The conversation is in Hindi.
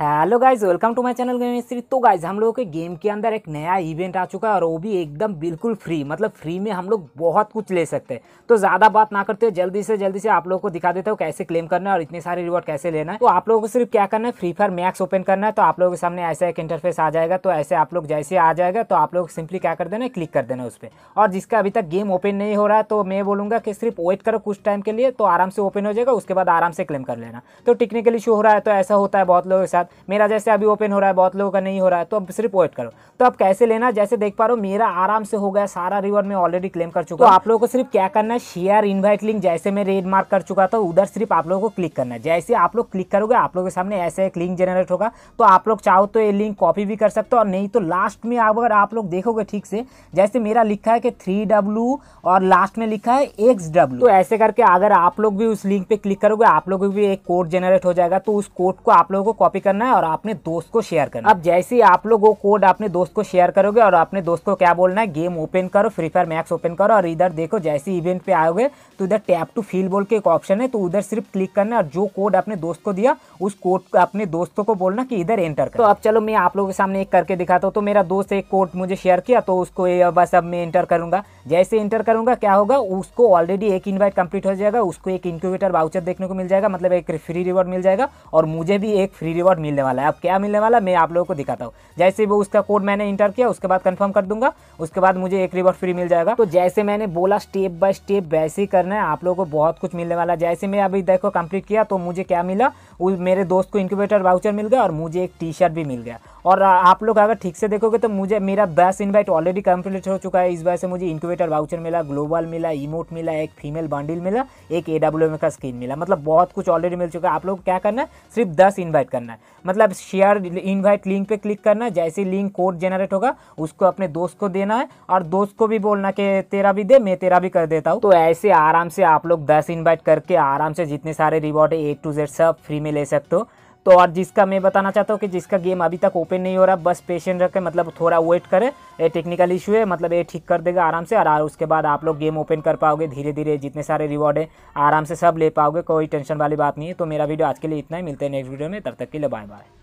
hello guys welcome to my channel game Mistri तो गाइज हम लोगों के गेम के अंदर एक नया इवेंट आ चुका है और वो भी एकदम बिल्कुल फ्री मतलब फ्री में हम लोग बहुत कुछ ले सकते हैं तो ज़्यादा बात ना करते हो जल्दी से जल्दी से आप लोगों को दिखा देते हो कैसे क्लेम करना है और इतने सारे रिवॉर्ड कैसे लेना है तो आप लोगों को सिर्फ क्या करना है फ्री फायर मैक्स ओपन करना है तो आप लोगों के सामने ऐसा एक इंटरफेस आ जाएगा तो ऐसे आप लोग जैसे आ जाएगा तो आप लोग सिंपली क्या कर देना है क्लिक कर देना उस पर और जिसका अभी तक गेम ओपन नहीं हो रहा है तो मैं बोलूँगा कि सिर्फ वेट करो कुछ टाइम के लिए तो आराम से ओपन हो जाएगा उसके बाद आराम से क्लेम कर लेना तो टेक्निकली शो हो रहा है तो ऐसा होता है बहुत लोगों के साथ मेरा जैसे अभी ओपन हो रहा है बहुत लोगों का नहीं हो रहा है तो अब सिर्फ वेट करो तो अब कैसे लेना जैसे देख पा रहे हो मेरा आराम से हो गया सारा रिवॉर्ड मैं ऑलरेडी क्लेम कर चुका तो हूँ तो आप लोगों को सिर्फ क्या करना है शेयर इन्वाइट लिंक जैसे मैं रेड मार्क कर चुका था उधर सिर्फ आप लोगों को क्लिक करना है जैसे आप लोग क्लिक करोगे आप लोगों के सामने ऐसे एक लिंक जनरेट होगा तो आप लोग चाहो तो ये लिंक कॉपी भी कर सकते हो और नहीं तो लास्ट में अगर आप लोग देखोगे ठीक से जैसे मेरा लिखा है कि थ्री डब्लू और लास्ट में लिखा है एक्स डब्लू तो ऐसे करके अगर आप लोग भी उस लिंक पे क्लिक करोगे आप लोगों को भी एक कोड जनरेट हो जाएगा तो उस कोड को आप लोगों को कॉपी करना है और अपने दोस्त को शेयर करना अब जैसे ही आप लोग वो कोड अपने दोस्त को शेयर करोगे और अपने दोस्त को क्या बोलना है गेम ओपन करो फ्री फायर मैक्स ओपन करो और इधर देखो जैसे इवेंट पे आओगे तो इधर टैप टू फील बोल के एक ऑप्शन है तो उधर सिर्फ क्लिक करना है और जो कोड अपने दोस्त को दिया उस कोड अपने दोस्तों को बोलना की इधर एंटर तो अब चलो मैं आप लोगों के सामने एक करके दिखाता हूँ तो मेरा दोस्त एक कोड मुझे शेयर किया तो उसको बस अब मैं एंटर करूंगा जैसे एंटर करूंगा क्या होगा उसको ऑलरेडी एक इन्वाइट कंप्लीट हो जाएगा उसको एक इंक्यूबेटर वाउचर देखने को मिल जाएगा मतलब एक फ्री रिवॉर्ड मिल जाएगा और मुझे भी एक फ्री रिवॉर्ड मिलने वाला है अब क्या मिलने वाला मैं आप लोगों को दिखाता हूँ जैसे वो उसका कोड मैंने इंटर किया उसके बाद कन्फर्म कर दूंगा उसके बाद मुझे एक रिवॉर्ड फ्री मिल जाएगा तो जैसे मैंने बोला स्टेप बाय स्टेप वैसे ही करना है आप लोगों को बहुत कुछ मिलने वाला है जैसे मैं अभी देखो कंप्लीट किया तो मुझे क्या मिला उस मेरे दोस्त को इंक्यूबेटर वाउचर मिल गया और मुझे एक टी शर्ट भी मिल गया और आप लोग अगर ठीक से देखोगे तो मुझे मेरा दस इन्वाइट ऑलरेडी कंप्लीट हो चुका है इस वजह से मुझे इंक्यूबेटर वाउचर मिला ग्लोबल मिला इमोट मिला एक फीमेल बॉन्डिल मिला एक ए का स्क्रीन मिला मतलब बहुत कुछ ऑलरेडी मिल चुका है आप लोग क्या करना है सिर्फ दस इन्वाइट करना है मतलब शेयर इन्वाइट लिंक पे क्लिक करना है जैसे लिंक कोड जनरेट होगा उसको अपने दोस्त को देना है और दोस्त को भी बोलना कि तेरा भी दे मैं तेरा भी कर देता हूँ तो ऐसे आराम से आप लोग दस इन्वाइट करके आराम से जितने सारे रिवॉर्ड है ए टू जेड सब फ्री में ले सकते हो तो और जिसका मैं बताना चाहता हूँ कि जिसका गेम अभी तक ओपन नहीं हो रहा बस पेशेंट रखें मतलब थोड़ा वेट करें ये टेक्निकल इशू है मतलब ये ठीक कर देगा आराम से और उसके बाद आप लोग गेम ओपन कर पाओगे धीरे धीरे जितने सारे रिवॉर्ड है आराम से सब ले पाओगे कोई टेंशन वाली बात नहीं है तो मेरा वीडियो आज के लिए इतना ही मिलते हैं नेक्स्ट वीडियो में तब तक के लिए बाय बाय